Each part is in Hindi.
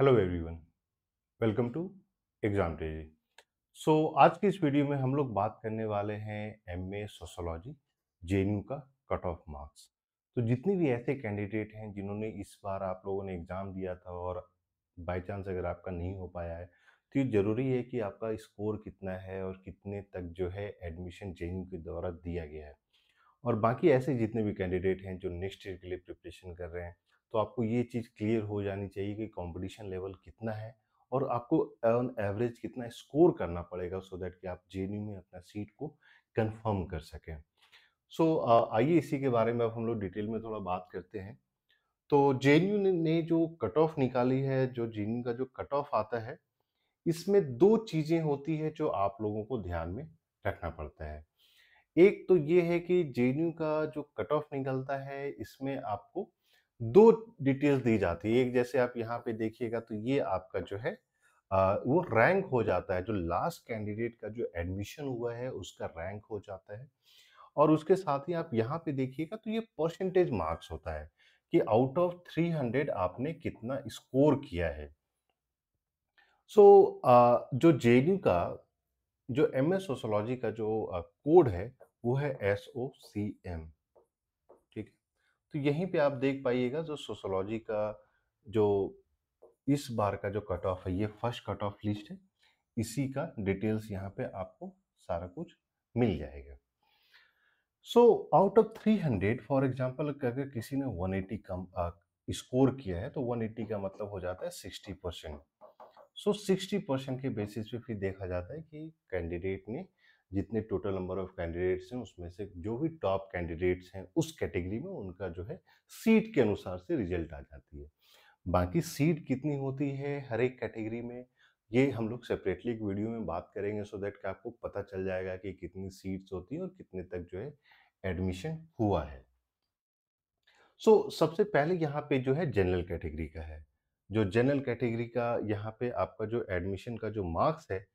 hello everyone welcome to exam टेजी सो आज की इस वीडियो में हम लोग बात करने वाले हैं एम ए सोशोलॉजी जे का कट ऑफ मार्क्स तो जितने भी ऐसे कैंडिडेट हैं जिन्होंने इस बार आप लोगों ने एग्ज़ाम दिया था और बाई चांस अगर आपका नहीं हो पाया है तो ये ज़रूरी है कि आपका स्कोर कितना है और कितने तक जो है एडमिशन जे के द्वारा दिया गया है और बाकी ऐसे जितने भी कैंडिडेट हैं जो नेक्स्ट ईयर के लिए प्रिपरेशन कर रहे हैं तो आपको ये चीज़ क्लियर हो जानी चाहिए कि कंपटीशन लेवल कितना है और आपको ऑन एवरेज कितना स्कोर करना पड़ेगा सो so दैट कि आप जे में अपना सीट को कंफर्म कर सकें सो so, आइए इसी के बारे में अब हम लोग डिटेल में थोड़ा बात करते हैं तो जे ने जो कट ऑफ निकाली है जो जे का जो कट ऑफ आता है इसमें दो चीज़ें होती है जो आप लोगों को ध्यान में रखना पड़ता है एक तो ये है कि जे का जो कट ऑफ निकलता है इसमें आपको दो डिटेल्स दी जाती है एक जैसे आप यहाँ पे देखिएगा तो ये आपका जो है आ, वो रैंक हो जाता है जो लास्ट कैंडिडेट का जो एडमिशन हुआ है उसका रैंक हो जाता है और उसके साथ ही आप यहाँ पे देखिएगा तो ये परसेंटेज मार्क्स होता है कि आउट ऑफ थ्री हंड्रेड आपने कितना स्कोर किया है सो so, आ, जो जे का जो एम एस सोशोलॉजी का जो कोड है वो है एस ओ सी एम तो यहीं पे आप देख पाइएगा जो सोशोलॉजी का जो इस बार का जो कट ऑफ है ये फर्स्ट कट ऑफ लिस्ट है इसी का डिटेल्स यहाँ पे आपको सारा कुछ मिल जाएगा so out of 300 for example अगर किसी ने 180 कम स्कोर किया है तो 180 का मतलब हो जाता है 60 परसेंट सो सिक्सटी परसेंट के बेसिस पे फिर देखा जाता है कि कैंडिडेट ने जितने टोटल नंबर ऑफ कैंडिडेट्स हैं उसमें से जो भी टॉप कैंडिडेट्स हैं उस कैटेगरी में उनका जो है सीट के अनुसार से रिजल्ट आ जाती है बाकी सीट कितनी होती है हर एक कैटेगरी में ये हम लोग सेपरेटली एक वीडियो में बात करेंगे सो देट दैट कि आपको पता चल जाएगा कि कितनी सीट्स होती हैं और कितने तक जो है एडमिशन हुआ है सो so, सबसे पहले यहाँ पे जो है जनरल कैटेगरी का है जो जनरल कैटेगरी का यहाँ पे आपका जो एडमिशन का जो मार्क्स है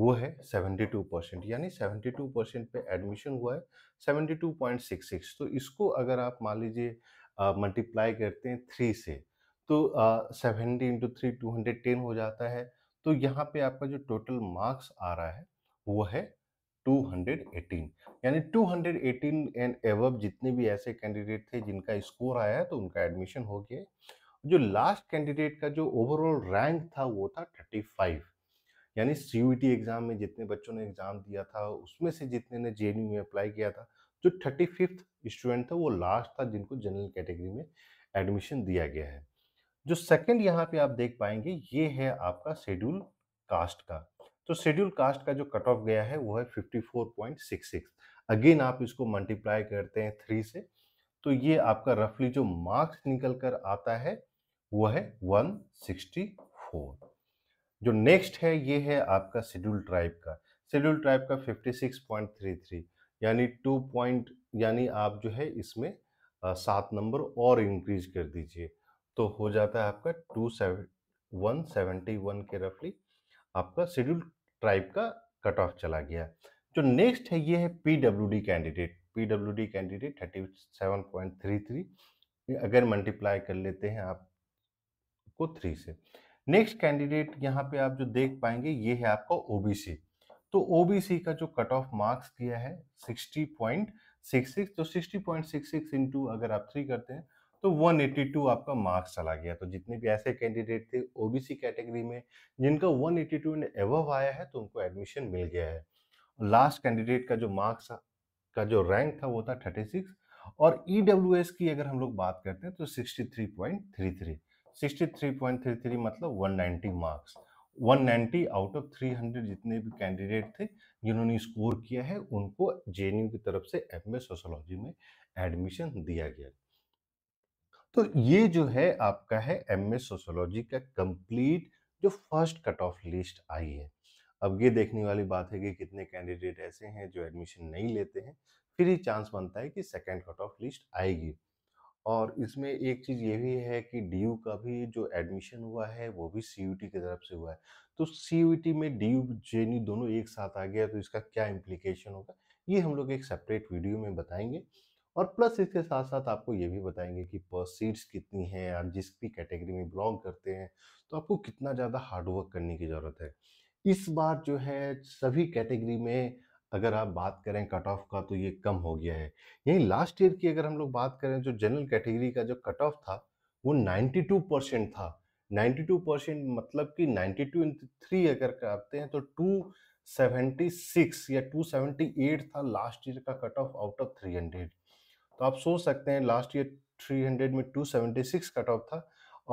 वो है 72 परसेंट यानी 72 परसेंट पे एडमिशन हुआ है 72.66 तो इसको अगर आप मान लीजिए मल्टीप्लाई करते हैं थ्री से तो seventy into three two hundred ten हो जाता है तो यहाँ पे आपका जो टोटल मार्क्स आ रहा है वो है 218 यानी 218 एंड एवब जितने भी ऐसे कैंडिडेट थे जिनका स्कोर आया है तो उनका एडमिशन हो गया जो लास्ट कैंडिडेट का जो ओवरऑल रैंक था वो था 35 यानी सी एग्ज़ाम में जितने बच्चों ने एग्ज़ाम दिया था उसमें से जितने ने जे में अप्लाई किया था जो थर्टी फिफ्थ स्टूडेंट था वो लास्ट था जिनको जनरल कैटेगरी में एडमिशन दिया गया है जो सेकंड यहाँ पे आप देख पाएंगे ये है आपका शेड्यूल कास्ट का तो शेड्यूल कास्ट का जो कट ऑफ गया है वो है 54.66 अगेन आप इसको मल्टीप्लाई करते हैं थ्री से तो ये आपका रफली जो मार्क्स निकल कर आता है वो है 164 जो नेक्स्ट है ये है आपका शेड्यूल ट्राइब का शेड्यूल ट्राइब का 56.33 यानी टू पॉइंट यानी आप जो है इसमें सात नंबर और इंक्रीज कर दीजिए तो हो जाता है आपका two seven one seventy one के रफली आपका शेड्यूल ट्राइब का कट ऑफ चला गया जो नेक्स्ट है ये है P D candidate P W D candidate thirty seven point three three अगर मल्टीप्लाई कर लेते हैं आप को थ्री से नेक्स्ट कैंडिडेट यहाँ पे आप जो देख पाएंगे ये है आपका ओबीसी तो ओबीसी का जो कट ऑफ मार्क्स दिया है 60.66 तो 60.66 टू अगर आप थ्री करते हैं तो 182 आपका मार्क्स चला गया तो जितने भी ऐसे कैंडिडेट थे ओबीसी कैटेगरी में जिनका 182 एंड एवव आया है तो उनको एडमिशन मिल गया है लास्ट कैंडिडेट का जो मार्क्स का जो रैंक था वो था 36 और ई e की अगर हम लोग बात करते हैं तो 63.33 63.33 मतलब 190 मार्क्स 190 आउट ऑफ 300 जितने भी कैंडिडेट थे जिन्होंने स्कोर किया है उनको जे की तरफ से एम सोशोलॉजी में एडमिशन दिया गया तो ये जो है आपका है एम सोशोलॉजी का कंप्लीट जो फर्स्ट कट ऑफ लिस्ट आई है अब ये देखने वाली बात है कि कितने कैंडिडेट ऐसे हैं जो एडमिशन नहीं लेते हैं फिर ये चांस बनता है कि सेकेंड कट ऑफ लिस्ट आएगी और इसमें एक चीज़ ये भी है कि डी का भी जो एडमिशन हुआ है वो भी सी की तरफ से हुआ है तो सी में डी यू दोनों एक साथ आ गया तो इसका क्या इम्प्लीकेशन होगा ये हम लोग एक सेपरेट वीडियो में बताएंगे और प्लस इसके साथ साथ आपको ये भी बताएंगे कि पर सीट्स कितनी हैं आप जिस भी कैटेगरी में बिलोंग करते हैं तो आपको कितना ज़्यादा हार्डवर्क करने की ज़रूरत है इस बार जो है सभी कैटेगरी में अगर आप बात करें कट ऑफ का तो ये कम हो गया है यही लास्ट ईयर की अगर हम लोग बात करें जो जनरल कैटेगरी का जो कट ऑफ था वो 92 परसेंट था 92 परसेंट मतलब कि 92 इंट थ्री अगर करते हैं तो 276 या 278 था लास्ट ईयर का कट ऑफ आउट ऑफ 300 तो आप सोच सकते हैं लास्ट ईयर 300 में 276 कट ऑफ था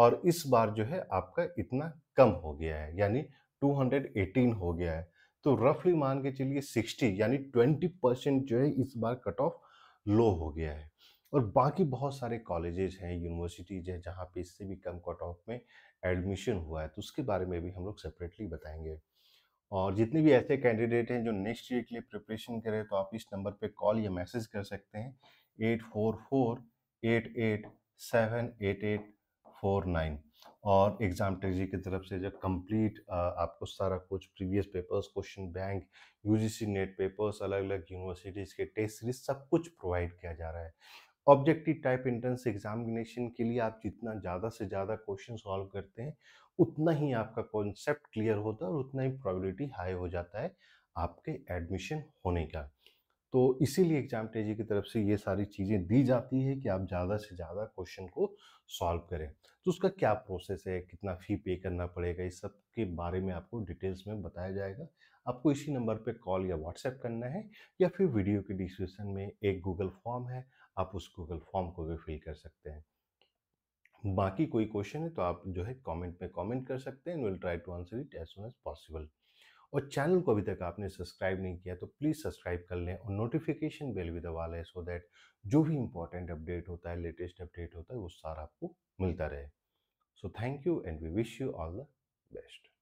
और इस बार जो है आपका इतना कम हो गया है यानी 218 हो गया है तो रफली मान के चलिए 60 यानी 20 परसेंट जो है इस बार कट ऑफ लो हो गया है और बाकी बहुत सारे कॉलेजेस हैं यूनिवर्सिटीज़ हैं जहाँ पे इससे भी कम कट ऑफ में एडमिशन हुआ है तो उसके बारे में भी हम लोग सेपरेटली बताएंगे और जितने भी ऐसे कैंडिडेट हैं जो नेक्स्ट ईयर के लिए प्रिपरेशन करें तो आप इस नंबर पर कॉल या मैसेज कर सकते हैं eight four four eight eight seven eight eight four nine और एग्ज़ाम टेजी की तरफ से जब कंप्लीट आपको सारा कुछ previous papers question bank UGC net papers अलग अलग यूनिवर्सिटीज़ के टेस्ट सीरीज सब कुछ प्रोवाइड किया जा रहा है ऑब्जेक्टिव टाइप एंट्रेंस एग्जामिनेशन के लिए आप जितना ज़्यादा से ज़्यादा क्वेश्चन सॉल्व करते हैं उतना ही आपका कॉन्सेप्ट क्लियर होता है और उतना ही प्रॉबिलिटी हाई हो जाता है आपके एडमिशन होने का तो इसीलिए एग्जाम टेजी की तरफ से ये सारी चीज़ें दी जाती है कि आप ज़्यादा से ज़्यादा क्वेश्चन को सॉल्व करें तो उसका क्या प्रोसेस है कितना फ़ी पे करना पड़ेगा इस सब के बारे में आपको डिटेल्स में बताया जाएगा आपको इसी नंबर पे कॉल या व्हाट्सएप करना है या फिर वीडियो के डिस्क्रिप्शन में एक गूगल फॉर्म है आप उस गूगल फॉर्म को भी फिल कर सकते हैं बाकी कोई क्वेश्चन है तो आप जो है कमेंट में कमेंट कर सकते हैं will try to answer it as soon as possible और चैनल को अभी तक आपने सब्सक्राइब नहीं किया तो प्लीज़ सब्सक्राइब कर लें और नोटिफिकेशन बेल भी दबा लें सो दैट जो भी इंपॉर्टेंट अपडेट होता है लेटेस्ट अपडेट होता है वो सारा आपको मिलता रहे so thank you and we wish you all the best